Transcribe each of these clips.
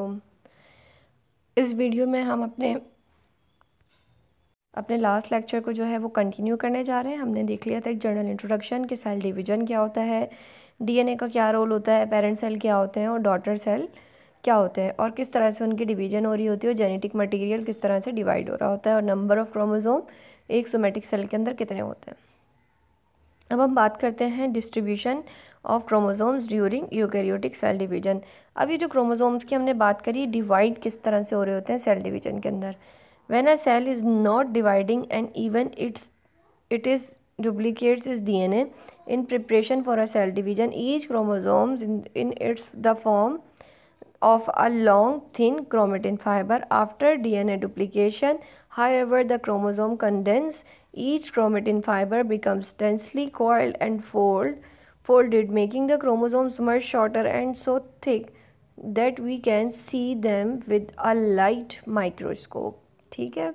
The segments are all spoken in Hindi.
वालेकुम इस वीडियो में हम अपने अपने लास्ट लेक्चर को जो है वो कंटिन्यू करने जा रहे हैं हमने देख लिया था एक जर्नल इंट्रोडक्शन कि सेल डिवीजन क्या होता है डीएनए का क्या रोल होता है पेरेंट सेल क्या होते हैं और डॉटर सेल क्या होते हैं और किस तरह से उनकी डिवीजन हो रही होती है और जेनेटिक मटेरियल किस तरह से डिवाइड हो रहा होता है और नंबर ऑफ़ क्रोमोज़ोम एक सोमेटिक सेल के अंदर कितने होते हैं अब हम बात करते हैं distribution of chromosomes during eukaryotic cell division अब ये जो क्रोमोसोम्स की हमने बात करी डिवाइड किस तरह से हो रहे होते हैं सेल डिवीजन के अंदर when a cell is not dividing and even it's it is duplicates its DNA in preparation for a cell division each chromosomes in in its the form of a long thin chromatin fiber after DNA duplication. However, the chromosome condense. Each chromatin fiber becomes densely coiled and fold, folded making the chromosomes much shorter and so thick that we can see them with a light microscope. theek hai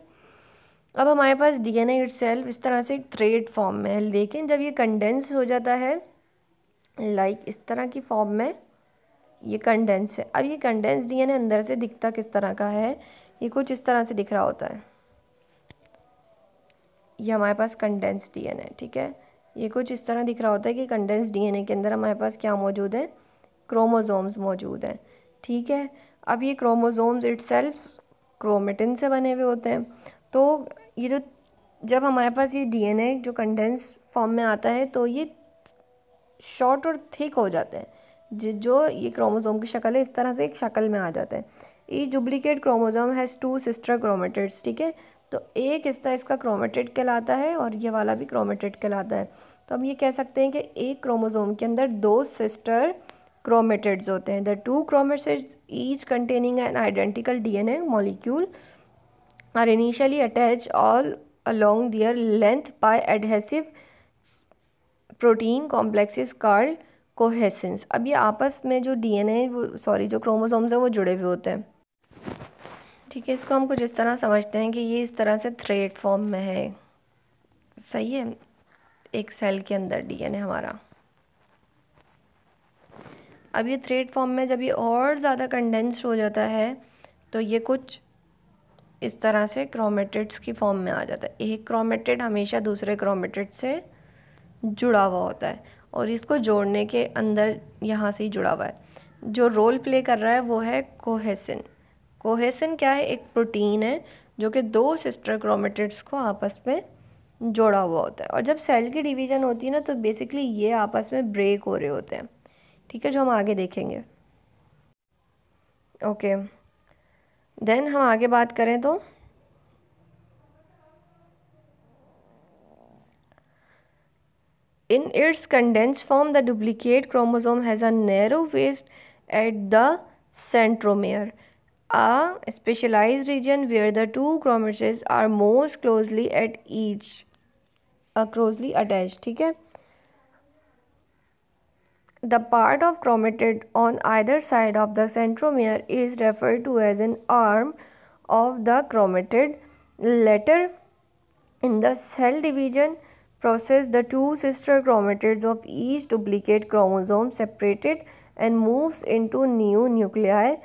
अब हमारे पास डीएनए इटसेल्फ इस तरह से एक थ्रेड फॉर्म में है लेकिन जब ये कंडेंस हो जाता है लाइक like इस तरह की फॉर्म में ये कंडेंस है अब ये कंडेंस डीएनए अंदर से दिखता किस तरह का है ये कुछ इस तरह से दिख रहा होता है ये हमारे पास कंडेंस डीएनए ठीक है ये कुछ इस तरह दिख रहा होता है कि कंडेंस डीएनए के अंदर हमारे पास क्या मौजूद है क्रोमोजोम्स मौजूद हैं ठीक है अब ये क्रोमोजोम्स इट क्रोमेटिन से बने हुए होते हैं तो ये जो जब हमारे पास ये डीएनए जो कंडेंस फॉर्म में आता है तो ये शॉर्ट और थिक हो जाते हैं जो ये क्रोमोज़ोम की शक्ल है इस तरह से एक शक्ल में आ जाता है a duplicate chromosome has two sister chromatids ठीक है तो एक हिस्सा इसका क्रोमेटेड कहलाता है और ये वाला भी क्रोमेटेड कहलाता है तो हम ये कह सकते हैं कि एक क्रोमोज़ोम के अंदर दो सिस्टर क्रोमेटेड्स होते हैं the two chromatids each containing an identical DNA molecule are initially attached all along their length by adhesive protein complexes called cohesins अब ये आपस में जो डीएनए वो सॉरी जो क्रोमोसोम्स हैं वो जुड़े हुए होते हैं ठीक है इसको हम कुछ इस तरह समझते हैं कि ये इस तरह से थ्रेड फॉर्म में है सही है एक सेल के अंदर डीएनए हमारा अब ये थ्रेड फॉर्म में जब ये और ज़्यादा कंडेंस्ड हो जाता है तो ये कुछ इस तरह से क्रोमेटेड्स की फॉर्म में आ जाता है एक क्रोमेटेड हमेशा दूसरे क्रोमेटेड से जुड़ा हुआ होता है और इसको जोड़ने के अंदर यहाँ से ही जुड़ा हुआ है जो रोल प्ले कर रहा है वो है कोहेसिन कोहेसिन क्या है एक प्रोटीन है जो कि दो सिस्टर क्रोमेटिड्स को आपस में जोड़ा हुआ होता है और जब सेल की डिवीज़न होती है ना तो बेसिकली ये आपस में ब्रेक हो रहे होते हैं ठीक है जो हम आगे देखेंगे ओके okay. देन हम आगे बात करें तो In its condensed form, the duplicate chromosome has a narrow waist at the centromere, a specialized region where the two chromatids are most closely at each, uh, closely attached. Okay. The part of chromatid on either side of the centromere is referred to as an arm of the chromatid. Later, in the cell division, process the two sister chromatids of each duplicate chromosome separated and moves into new nuclei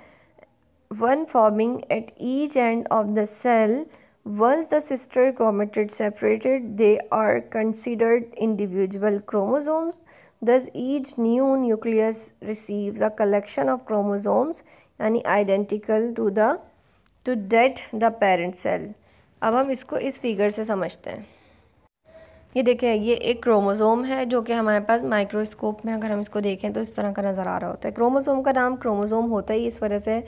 one forming at each end of the cell. Once the sister chromatids separated, they are considered individual chromosomes. Thus, each new nucleus receives a collection of chromosomes any identical to the to that the parent cell. अब हम इसको इस फिगर से समझते हैं ये देखें ये एक क्रोमोज़ोम है जो कि हमारे पास माइक्रोस्कोप में अगर हम इसको देखें तो इस तरह का नज़र आ रहा होता है क्रोमोज़ोम का नाम क्रोमोज़ोम होता ही इस वजह से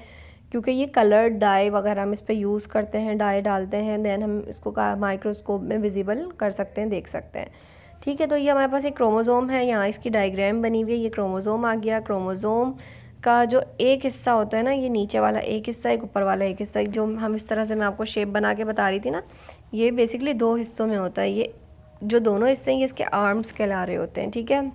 क्योंकि ये कलर डाई वगैरह हम इस पर यूज़ करते हैं डाई डालते हैं दैन हम इसको माइक्रोस्कोप में विजिबल कर सकते हैं देख सकते हैं ठीक है तो ये हमारे पास एक क्रोमोज़ोम है यहाँ इसकी डायग्राम बनी हुई है ये क्रोमोज़ोम आ गया क्रोमोज़ोम का जो एक हिस्सा होता है ना ये नीचे वाला एक हिस्सा एक ऊपर वाला एक हिस्सा जो हम इस तरह से मैं आपको शेप बना के बता रही थी ना ये बेसिकली दो हिस्सों में होता है ये जो दोनों हिस्से हैं ये इसके आर्म्स कहला रहे होते हैं ठीक है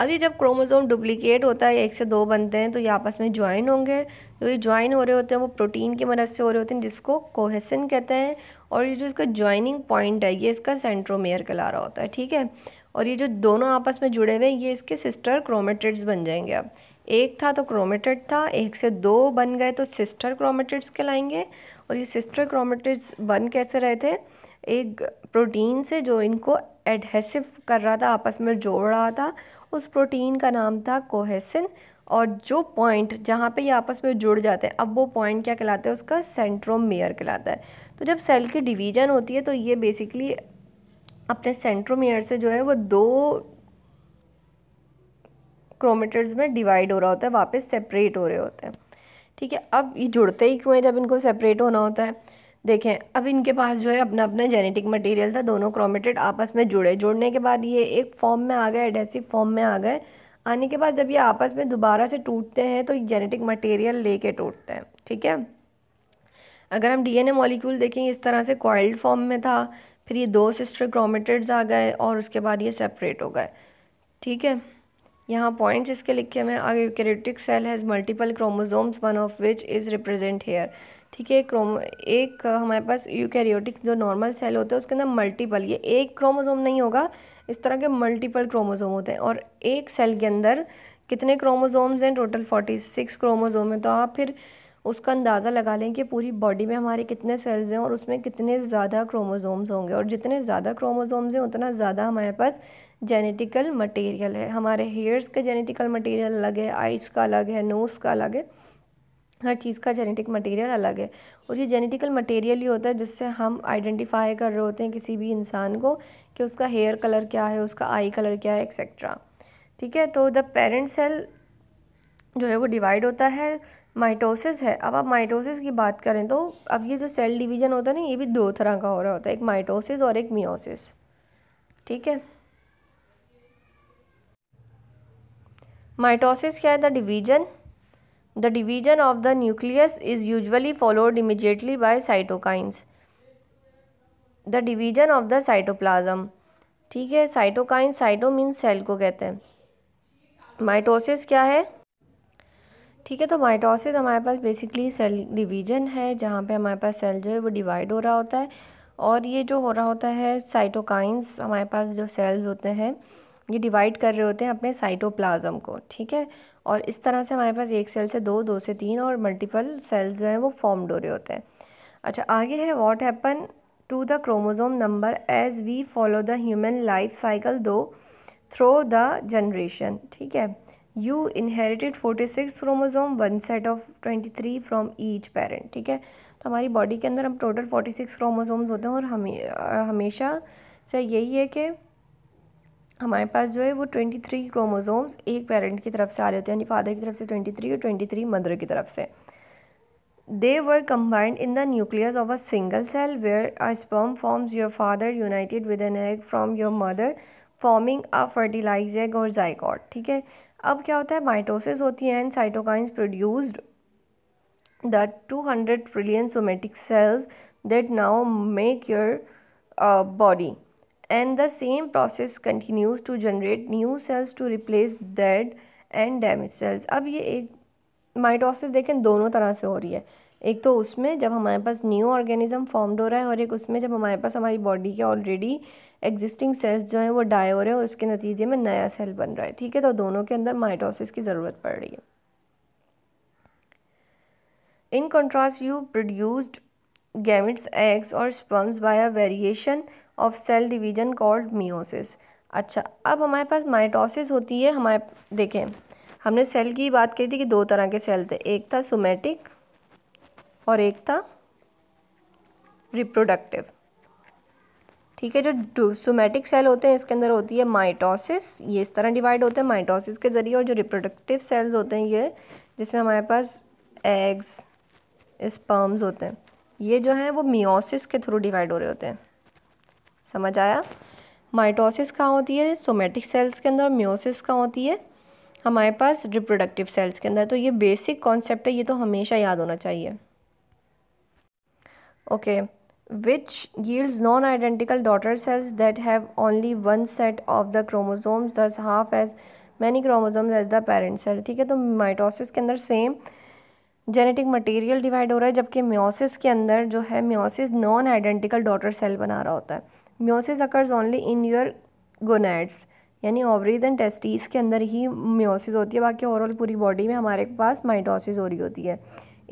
अब ये जब क्रोमोज़ोम डुप्लिकेट होता है एक से दो बनते हैं तो ये आपस में ज्वाइन होंगे जो ये ज्वाइन हो रहे होते हैं वो प्रोटीन की मदद से हो रहे होते हैं जिसको कोहेसन कहते हैं और ये जो इसका ज्वाइनिंग पॉइंट है ये इसका सेंट्रोमेयर कहला रहा होता है ठीक है और ये जो दोनों आपस में जुड़े हुए हैं ये इसके सिस्टर क्रोमेटेड्स बन जाएंगे अब एक था तो क्रोमेटेड था एक से दो बन गए तो सिस्टर क्रोमेटेड्स कहलाएंगे और ये सिस्टर क्रोमेटेड्स बन कैसे रहे थे एक प्रोटीन से जो इनको एडहेसिव कर रहा था आपस में जोड़ रहा था उस प्रोटीन का नाम था कोहेसिन और जो पॉइंट जहाँ पे ये आपस में जुड़ जाते हैं अब वो पॉइंट क्या कहलाता है उसका सेंट्रोमेयर कहलाता है तो जब सेल की डिवीजन होती है तो ये बेसिकली अपने सेंट्रोमेयर से जो है वो दो क्रोमीटर्स में डिवाइड हो रहा होता है वापस सेपरेट हो रहे होते हैं ठीक है अब ये जुड़ते ही क्यों हैं जब इनको सेपरेट होना होता है देखें अब इनके पास जो है अपना अपना जेनेटिक मटेरियल था दोनों क्रोमेटेड आपस में जुड़े जुड़ने के बाद ये एक फॉर्म में आ गए एडेसिव फॉर्म में आ गए आने के बाद जब ये आपस में दोबारा से टूटते हैं तो जेनेटिक मटेरियल लेके टूटते हैं ठीक है अगर हम डीएनए मॉलिक्यूल देखें इस तरह से कॉइल्ड फॉर्म में था फिर ये दो सिस्टर क्रोमेटेड्स आ गए और उसके बाद ये सेपरेट हो गए ठीक है यहाँ पॉइंट्स इसके लिखे हुए हैं a cell has multiple chromosomes one of which is represent here ठीक है क्रोमो एक uh, हमारे पास यूकैरियोटिक जो नॉर्मल सेल होते हैं उसके अंदर मल्टीपल ये एक क्रोमोसोम नहीं होगा इस तरह के मल्टीपल क्रोमोसोम होते हैं और एक सेल के अंदर कितने क्रोमोसोम्स हैं टोटल फोर्टी सिक्स क्रोमोजोम है तो आप फिर उसका अंदाज़ा लगा लें कि पूरी बॉडी में हमारे कितने सेल्स हैं और उसमें कितने ज़्यादा क्रोमोसोम्स होंगे और जितने ज़्यादा क्रोमोसोम्स हैं उतना ज़्यादा हमारे पास जेनेटिकल मटेरियल है हमारे हेयर्स का जेनेटिकल मटेरियल अलग है आइज़ का अलग है नोज़ का अलग है हर चीज़ का जेनेटिक मटेरियल अलग है और ये जेनेटिकल मटेरियल ही होता है जिससे हम आइडेंटिफाई कर रहे होते हैं किसी भी इंसान को कि उसका हेयर कलर क्या है उसका आई कलर क्या है एक्सेट्रा ठीक है तो द पेरेंट सेल जो है वो डिवाइड होता है माइटोसिस है अब आप माइटोसिस की बात करें तो अब ये जो सेल डिवीजन होता है ना ये भी दो तरह का हो रहा होता है एक माइटोसिस और एक मियोसिस ठीक है माइटोसिस क्या है the division the division of the nucleus is usually followed immediately by cytokinesis the division of the cytoplasm ठीक है साइटोकाइंस साइटो मीन्स सेल को कहते हैं माइटोसिस क्या है ठीक है तो माइटोसिस हमारे पास बेसिकली सेल डिवीजन है जहाँ पे हमारे पास सेल जो है वो डिवाइड हो रहा होता है और ये जो हो रहा होता है साइटोकाइंस हमारे पास जो सेल्स होते हैं ये डिवाइड कर रहे होते हैं अपने साइटोप्लाज्म को ठीक है और इस तरह से हमारे पास एक सेल से दो दो से तीन और मल्टीपल सेल्स जो हैं वो फॉर्म्ड हो रहे होते हैं अच्छा आगे है what happen to the chromosome number as we follow the human life cycle though through the generation ठीक है you inherited forty six chromosome one set of twenty three from each parent ठीक है तो हमारी बॉडी के अंदर हम टोटल फोर्टी सिक्स क्रोमोजोम्स होते हैं और हमें हमेशा से यही है कि हमारे पास जो है वो ट्वेंटी थ्री क्रोमोजोम्स एक पेरेंट की तरफ से आ रहे होते हैं यानी फादर की तरफ से ट्वेंटी थ्री और ट्वेंटी थ्री मदर की तरफ से they were combined in the nucleus of a single cell where a sperm forms your father united with an egg from your mother forming a fertilized egg or zygote ठीक है अब क्या होता है माइटोसिस होती है and cytokinesis produced the two hundred trillion somatic cells that now make your body and the same process continues to generate new cells to replace dead and damage cells अब ये एक माइटोसिस देखें दोनों तरह से हो रही है एक तो उसमें जब हमारे पास न्यू ऑर्गेनिज्म फॉर्म्ड हो रहा है और एक उसमें जब हमारे पास हमारी बॉडी के ऑलरेडी एग्जिस्टिंग सेल्स जो हैं वो डाई हो रहे हैं और उसके नतीजे में नया सेल बन रहा है ठीक है तो दोनों के अंदर माइटोसिस की ज़रूरत पड़ रही है in contrast you produced gametes eggs और sperms by a variation of cell division called meiosis अच्छा अब हमारे पास माइटोसिस होती है हमारे देखें हमने सेल की बात करी थी कि दो तरह के सेल थे एक था सोमेटिक और एक था रिप्रोडक्टिव ठीक है जो सोमेटिक सेल होते हैं इसके अंदर होती है माइटोसिस ये इस तरह डिवाइड होते हैं माइटोसिस के ज़रिए और जो रिप्रोडक्टिव सेल्स होते हैं ये जिसमें हमारे पास एग्स स्पर्म्स होते हैं ये जो हैं वो मियोसिस के थ्रू डिवाइड हो रहे होते हैं समझ आया माइटोसिस कहाँ होती है सोमेटिक सेल्स के अंदर मियोसिस कहाँ होती है हमारे पास रिप्रोडक्टिव सेल्स के अंदर तो ये बेसिक कॉन्सेप्ट है ये तो हमेशा याद होना चाहिए okay which yields non identical daughter cells that have only one set of the chromosome thus half as many chromosome as the parent cell ठीक है तो माइटोसिस के अंदर सेम जेनेटिक मटेरियल डिवाइड हो रहा है जबकि म्योसिस के अंदर जो है meiosis non identical daughter cell बना रहा होता है meiosis occurs only in your gonads यानी ओवरीज एंड टेस्टीज के अंदर ही म्योसिस होती है बाकी ओवरऑल पूरी बॉडी में हमारे पास माइटोसिस हो रही होती है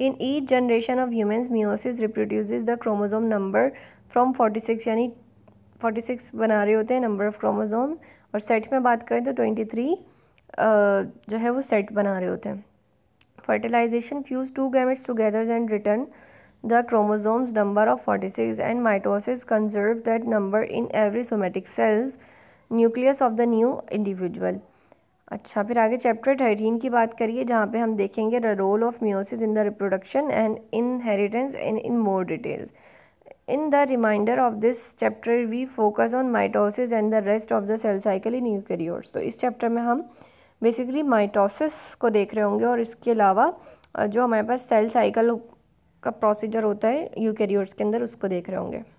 in each generation of humans meiosis reproduce the chromosome number from six यानी फोर्टी सिक्स बना रहे होते हैं नंबर ऑफ क्रोमोजोम और सेट में बात करें तो ट्वेंटी थ्री जो है वो सेट बना रहे होते हैं fertilization fuse two gametes together and return the chromosomes number of forty six and mitosis conserve that number in every somatic cells nucleus of the new individual अच्छा फिर आगे चैप्टर थर्टीन की बात करिए जहाँ पे हम देखेंगे the role of meiosis in the reproduction and inheritance heritance in more details in the reminder of this chapter we focus on mitosis and the rest of the cell cycle in eukaryotes तो इस चैप्टर में हम बेसिकली माइटोसिस को देख रहे होंगे और इसके अलावा जो हमारे पास सेल साइकिल का प्रोसीजर होता है यूकेरियोट्स के अंदर उसको देख रहे होंगे